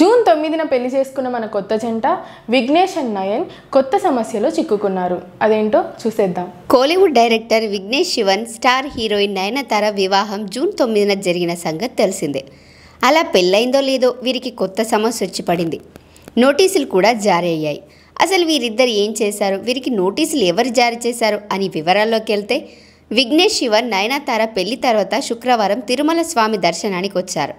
June తొమ్మిదిన పెళ్లి చేసుకున్న మన కొత్త జంట విఘ్నేష్ అండ్ నయన్ కొత్త సమస్యలో చిక్కుకున్నారు అదేంటో చూసేద్దాం Kollywood director Vignesh Shivan star heroine Nayanthara వివాహం జూన్ తొమ్మిదిన జరిగిన సంగతి తెలిసిందే అలా పెళ్ళైందో లేదో వీరికి కొత్త సమస్య వచ్చి పడింది నోటీసులు కూడా జారీ అయ్యాయి అసలు వీరిద్దరు ఏం చేశారు వీరికి నోటీసులు ఎవరు జారీ చేశారు అని వివరాల్లోకి వెళ్తే విఘ్నేష్ శివన్ నయనతార పెళ్లి తర్వాత శుక్రవారం తిరుమల స్వామి దర్శనానికి వచ్చారు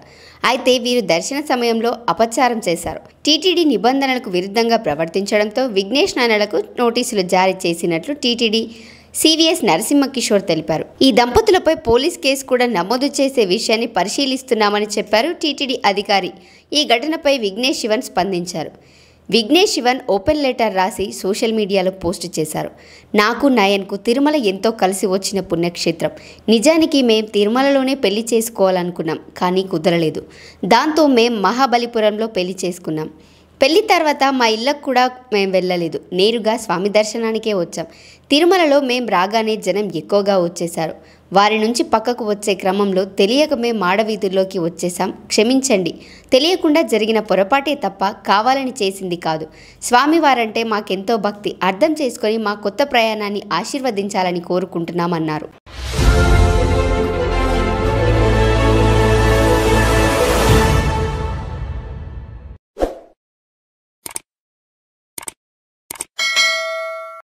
అయితే వీరు దర్శన సమయంలో అపచారం చేశారు టీటీడీ నిబంధనలకు విరుద్ధంగా ప్రవర్తించడంతో విఘ్నేష్ నాయనలకు నోటీసులు జారీ చేసినట్లు టీటీడీ సివిఎస్ నరసింహకిషోర్ తెలిపారు ఈ దంపతులపై పోలీస్ కేసు కూడా నమోదు చేసే విషయాన్ని పరిశీలిస్తున్నామని చెప్పారు టీటీడీ అధికారి ఈ ఘటనపై విఘ్నేష్ శివన్ స్పందించారు విఘ్నేష్ శివన్ ఓపెన్ లెటర్ రాసి సోషల్ మీడియాలో పోస్ట్ చేశారు నాకు నయన్కు తిరుమల ఎంతో కలిసి వచ్చిన పుణ్యక్షేత్రం నిజానికి మేము తిరుమలలోనే పెళ్లి చేసుకోవాలనుకున్నాం కానీ కుదరలేదు దాంతో మేం మహాబలిపురంలో పెళ్లి చేసుకున్నాం పెళ్లి తర్వాత మా ఇళ్ళకు కూడా మేము వెళ్ళలేదు నేరుగా స్వామి దర్శనానికే వచ్చాం తిరుమలలో మేం రాగానే జనం ఎక్కువగా వచ్చేశారు వారి నుంచి పక్కకు వచ్చే క్రమంలో తెలియకమే మాడవీధుల్లోకి వచ్చేశాం క్షమించండి తెలియకుండా జరిగిన పొరపాటే తప్ప కావాలని చేసింది కాదు స్వామివారంటే మాకెంతో భక్తి అర్థం చేసుకొని మా కొత్త ప్రయాణాన్ని ఆశీర్వదించాలని కోరుకుంటున్నామన్నారు